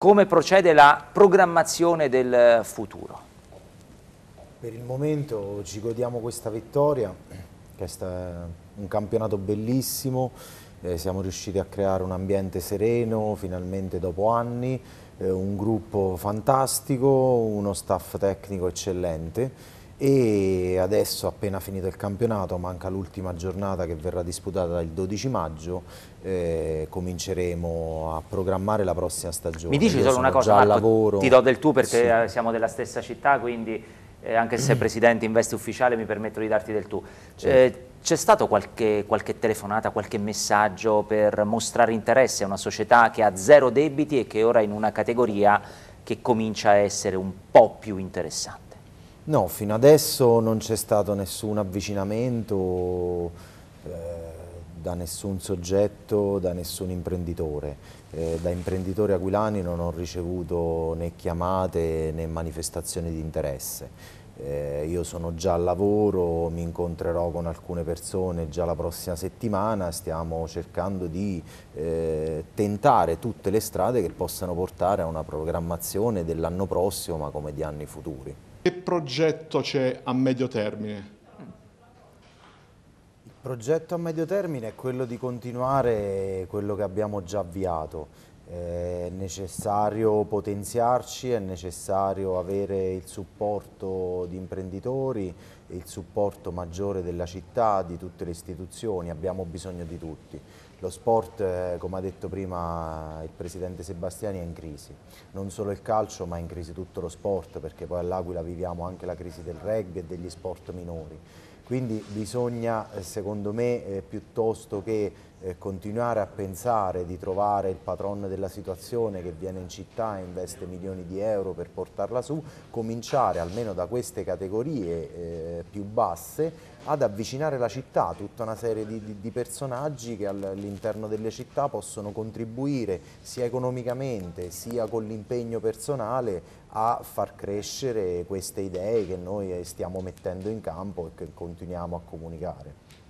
come procede la programmazione del eh, futuro? Per il momento ci godiamo questa vittoria, che è un campionato bellissimo, eh, siamo riusciti a creare un ambiente sereno finalmente dopo anni, eh, un gruppo fantastico, uno staff tecnico eccellente e adesso appena finito il campionato manca l'ultima giornata che verrà disputata il 12 maggio eh, cominceremo a programmare la prossima stagione mi dici Io solo una cosa Marco, ti do del tu perché sì. siamo della stessa città quindi eh, anche se presidente in veste ufficiale mi permetto di darti del tu certo. eh, c'è stato qualche, qualche, telefonata, qualche messaggio per mostrare interesse a una società che ha zero debiti e che ora è in una categoria che comincia a essere un po' più interessante? No, fino adesso non c'è stato nessun avvicinamento eh, da nessun soggetto, da nessun imprenditore. Eh, da imprenditori aquilani non ho ricevuto né chiamate né manifestazioni di interesse. Eh, io sono già al lavoro, mi incontrerò con alcune persone già la prossima settimana, stiamo cercando di eh, tentare tutte le strade che possano portare a una programmazione dell'anno prossimo ma come di anni futuri. Che progetto c'è a medio termine? Il progetto a medio termine è quello di continuare quello che abbiamo già avviato è necessario potenziarci, è necessario avere il supporto di imprenditori, il supporto maggiore della città, di tutte le istituzioni, abbiamo bisogno di tutti. Lo sport, eh, come ha detto prima il Presidente Sebastiani, è in crisi. Non solo il calcio, ma è in crisi tutto lo sport, perché poi all'Aquila viviamo anche la crisi del rugby e degli sport minori. Quindi bisogna, eh, secondo me, eh, piuttosto che eh, continuare a pensare di trovare il patron della situazione che viene in città e investe milioni di euro per portarla su, cominciare almeno da queste categorie eh, più basse ad avvicinare la città, tutta una serie di, di, di personaggi che all'interno delle città possono contribuire sia economicamente sia con l'impegno personale a far crescere queste idee che noi stiamo mettendo in campo e che continuiamo a comunicare.